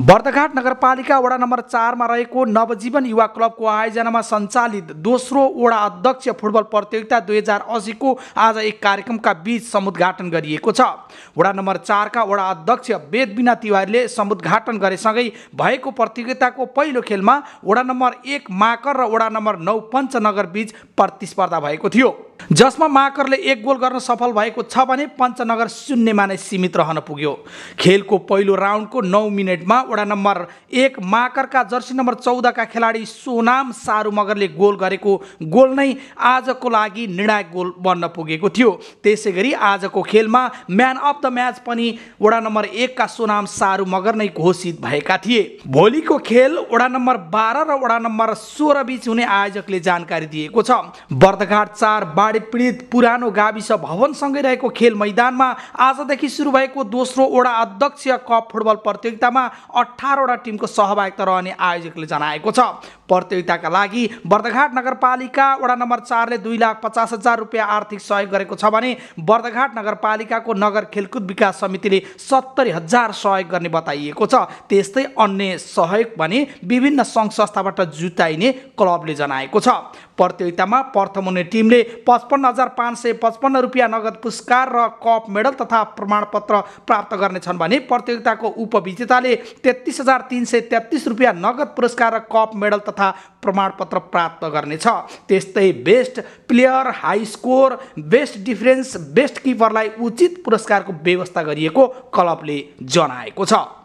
बर्दघाट नगरपालिका वडा नम्बर चारमा रहेको नवजीवन युवा क्लबको आयोजनामा सञ्चालित दोस्रो वडा अध्यक्ष फुटबल प्रतियोगिता दुई हजार असीको आज एक कार्यक्रमका बीच समुद्घाटन गरिएको छ वडा नम्बर चारका वडा अध्यक्ष वेदबिना तिवारीले समुद्घाटन गरेसँगै भएको प्रतियोगिताको पहिलो खेलमा वडा नम्बर एक माकर र वडा नम्बर नौ पञ्चनगर बीच प्रतिस्पर्धा भएको थियो जसमा माकरले एक गोल गर्न सफल भएको छ भने पञ्चनगर शून्यमा नै सीमित रहन पुग्यो खेलको पहिलो राउन्डको नौ मिनटमा वडा नम्बर एक माकरका जर्सी नम्बर चौधका खेलाडी सोनाम सारु मगरले गोल गरेको गोल नै आजको लागि निर्णायक गोल बन्न पुगेको थियो त्यसै गरी आजको खेलमा म्यान अफ द म्याच पनि वडा नम्बर एकका सोनाम सारु मगर नै घोषित भएका थिए भोलिको खेल वडा नम्बर बाह्र र वडा नम्बर सोह्र बिच हुने आयोजकले जानकारी दिएको छ बर्दघाट चार पीडित पुरानो गाविस भवनसँगै रहेको खेल मैदानमा आजदेखि सुरु भएको दोस्रो ओडा अध्यक्ष कप फुटबल प्रतियोगितामा अठारवटा टिमको सहभागिता रहने आयोजकले जनाएको छ प्रतियोगिताका लागि बर्दघाट नगरपालिका वडा नम्बर चारले दुई लाख पचास हजार रुपियाँ आर्थिक सहयोग गरेको छ भने बर्दघाट नगरपालिकाको नगर खेलकुद विकास समितिले सत्तरी हजार सहयोग गर्ने बताइएको छ त्यस्तै अन्य सहयोग भने विभिन्न सङ्घ संस्थाबाट जुटाइने क्लबले जनाएको छ प्रतियोगितामा प्रथम हुने टिमले पचपन्न हजार पाँच सय पचपन्न रुपियाँ नगद पुरस्कार र कप मेडल तथा प्रमाणपत्र प्राप्त गर्नेछन् भने प्रतियोगिताको उपविजेताले तेत्तिस हजार तिन सय तेत्तिस रुपियाँ नगद पुरस्कार र कप मेडल तथा तथा प्रमाणपत्र प्राप्त गर्नेछ त्यस्तै best player high score best difference best किपरलाई उचित पुरस्कारको व्यवस्था गरिएको क्लबले जनाएको छ